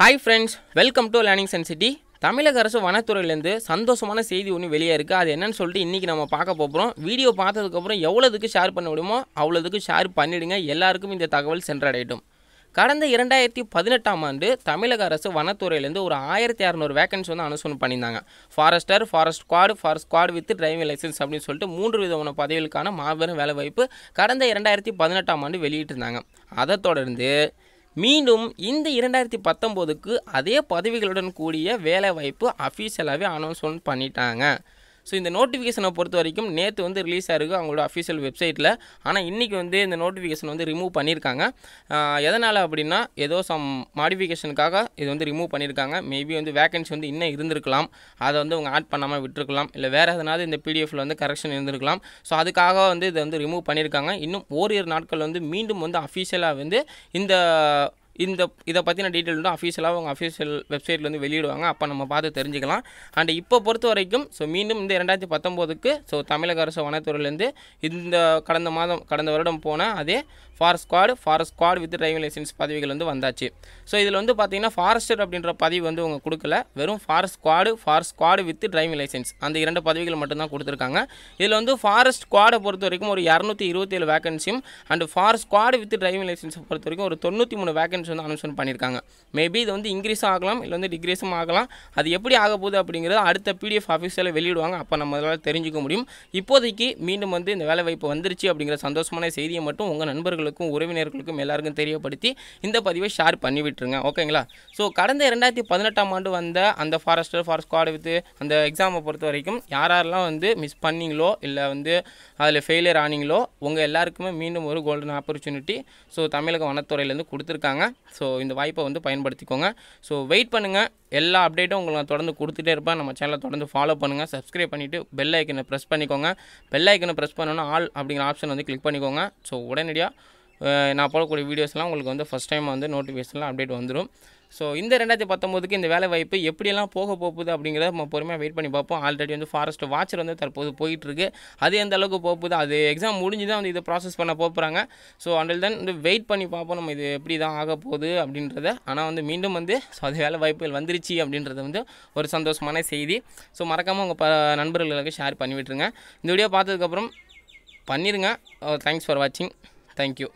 hi friends welcome to learning சென்சிட்டி தமிழக அரசு வனத்துறையிலேருந்து சந்தோஷமான செய்தி ஒன்று வெளியே இருக்குது அது என்னன்னு சொல்லிட்டு இன்றைக்கி நம்ம பார்க்க போகிறோம் வீடியோ பார்த்ததுக்கப்புறம் எவ்வளோதுக்கு ஷேர் பண்ண முடியுமோ அவ்வளோதுக்கு ஷேர் பண்ணிவிடுங்க எல்லாருக்கும் இந்த தகவல் சென்றடையட்டும் கடந்த இரண்டாயிரத்தி பதினெட்டாம் ஆண்டு தமிழக அரசு வனத்துறையிலேருந்து ஒரு ஆயிரத்தி அறநூறு வேகன்சி வந்து அனுசூன் பண்ணியிருந்தாங்க forester forest squad forest squad with driving license அப்படின்னு சொல்லிட்டு மூன்று விதமான பதவிகளுக்கான மாபெரும் வேலைவாய்ப்பு கடந்த இரண்டாயிரத்தி பதினெட்டாம் ஆண்டு வெளியிட்டிருந்தாங்க அதை தொடர்ந்து மீண்டும் இந்த இரண்டாயிரத்தி பத்தொம்போதுக்கு அதே பதவிகளுடன் கூடிய வேலைவாய்ப்பு அஃபீஷியலாகவே அனௌன்ஸ்மெண்ட் பண்ணிட்டாங்க ஸோ இந்த நோட்டிஃபிகேஷனை பொறுத்த வரைக்கும் நேற்று வந்து ரிலீஸ் ஆகிருக்கு அவங்களோட அஃபிஷியல் வெப்சைட்டில் ஆனால் இன்றைக்கி வந்து இந்த நோட்டிஃபிகேஷன் வந்து ரிமூவ் பண்ணியிருக்காங்க எதனால் அப்படின்னா ஏதோ சம் மாடிஃபிகேஷனுக்காக இது வந்து ரிமூவ் பண்ணியிருக்காங்க மேபி வந்து வேகன்சி வந்து இன்னும் இருந்திருக்கலாம் அதை வந்து அவங்க ஆட் பண்ணாமல் விட்டுருக்கலாம் இல்லை வேறு எதனாவது இந்த பிடிஎஃப்பில் வந்து கரெக்ஷன் இருந்திருக்கலாம் ஸோ அதுக்காக வந்து இதை வந்து ரிமூவ் பண்ணியிருக்காங்க இன்னும் ஓரிரு நாட்கள் வந்து மீண்டும் வந்து அஃபிஷியலாக வந்து இந்த இந்த இதை பற்றின டீட்டெயில் வந்து அஃபீஷியலாக அவங்க அஃபீஷியல் வெப்சைட்லேருந்து வெளியிடுவாங்க அப்போ நம்ம பார்த்து தெரிஞ்சுக்கலாம் அண்ட் இப்போ பொறுத்த வரைக்கும் ஸோ மீண்டும் இந்த இரண்டாயிரத்தி பத்தொம்போதுக்கு ஸோ தமிழக அரசு வனத்துறையிலேருந்து இந்த கடந்த மாதம் கடந்த வருடம் போன அதே forest squad forest squad with driving license பதவிகள் வந்து வந்தாச்சு ஸோ இதில் வந்து பார்த்தீங்கன்னா ஃபாரஸ்டர் அப்படின்ற பதவி வந்து அவங்க கொடுக்கல வெறும் forest squad forest squad with driving license அந்த இரண்டு பதவிகள் மட்டும்தான் கொடுத்துருக்காங்க இதில் வந்து ஃபாரஸ்ட் ஸ்குவாடை பொறுத்த வரைக்கும் ஒரு இரநூத்தி இருபத்தேழு வேகன்சியும் அண்ட் ஃபாரஸ்ட் ஸ்குவாடு வித் டிரைவிங் லைசன்ஸை பொறுத்த வரைக்கும் ஒரு தொண்ணூற்றி மூணு வேகன்சி வந்து அனௌன்ஸ்மெண்ட் பண்ணியிருக்காங்க மேபி இது வந்து இன்க்ரீஸும் ஆகலாம் இல்லை வந்து டிக்ரீஸும் ஆகலாம் அது எப்படி ஆக போகுது அப்படிங்கிறது அடுத்த பிடிஎஃப் ஆஃபீஸில் வெளியிடுவாங்க அப்போ நம்ம அதனால் தெரிஞ்சுக்க முடியும் இப்போதைக்கு மீண்டும் வந்து இந்த வேலை வாய்ப்பு வந்துருச்சு அப்படிங்கிற சந்தோஷமான செய்தியை மட்டும் உங்கள் நண்பர்களுக்கும் உறவினர்களுக்கும் எல்லாருக்கும் தெரியப்படுத்தி இந்த பதிவை ஷேர் பண்ணி விட்டுருங்க ஓகேங்களா ஸோ கடந்த இரண்டாயிரத்தி பதினெட்டாம் ஆண்டு வந்த அந்த ஃபாரஸ்டர் ஃபாரஸ்ட் ஸ்குவாட் வித்து அந்த எக்ஸாமை பொறுத்த வரைக்கும் யார் யாரெல்லாம் வந்து மிஸ் பண்ணிங்களோ இல்லை வந்து அதில் ஃபெயிலியர் ஆனீங்களோ உங்கள் எல்லாருக்குமே மீண்டும் ஒரு கோல்டன் ஆப்பர்ச்சுனிட்டி ஸோ தமிழக வனத்துறையிலேருந்து கொடுத்துருக்காங்க ஸோ இந்த வாய்ப்பை வந்து பயன்படுத்திக்கோங்க ஸோ வெயிட் பண்ணுங்கள் எல்லா அப்டேட்டும் உங்களுக்கு நான் தொடர்ந்து கொடுத்துட்டே இருப்பேன் நம்ம சேனலை தொடர்ந்து ஃபாலோ பண்ணுங்கள் சப்ஸ்கிரைப் பண்ணிவிட்டு பெல் ஐக்கனை ப்ரெஸ் பண்ணிக்கோங்க பெல் ஐக்கனை ப்ரெஸ் பண்ணோன்னா ஆல் அப்படிங்கிற ஆப்ஷன் வந்து கிளிக் பண்ணிக்கோங்க ஸோ உடனடியாக நான் போடக்கூடிய வீடியோஸ்லாம் உங்களுக்கு வந்து ஃபஸ்ட் டைம் வந்து நோட்டிஃபிகேஷன்லாம் அப்டேட் வந்துடும் ஸோ இந்த ரெண்டாயிரத்தி பத்தொம்போதுக்கு இந்த வேலை வாய்ப்பு எப்படியெல்லாம் போக போகுது அப்படிங்கிறத நம்ம பொறுமையாக வெயிட் பண்ணி பார்ப்போம் ஆல்ரெடி வந்து ஃபாரஸ்ட் வாட்சர் வந்து தற்போது போயிட்டுருக்கு அது எந்த அளவுக்கு போகுது அது எக்ஸாம் முடிஞ்சு தான் வந்து இதை ப்ராசஸ் பண்ண போகிறாங்க ஸோ அண்டில் தென் வந்து வெயிட் பண்ணி பார்ப்போம் நம்ம இது எப்படி தான் ஆக போகுது அப்படின்றத ஆனால் வந்து மீண்டும் வந்து ஸோ அது வேலை வாய்ப்புகள் வந்துருச்சு அப்படின்றது வந்து ஒரு சந்தோஷமான செய்தி ஸோ மறக்காமல் உங்கள் ப நண்பர்களுக்கு ஷேர் பண்ணிவிட்டுருங்க இந்த வீடியோ பார்த்ததுக்கப்புறம் பண்ணிடுங்க தேங்க்ஸ் ஃபார் வாட்சிங் தேங்க்யூ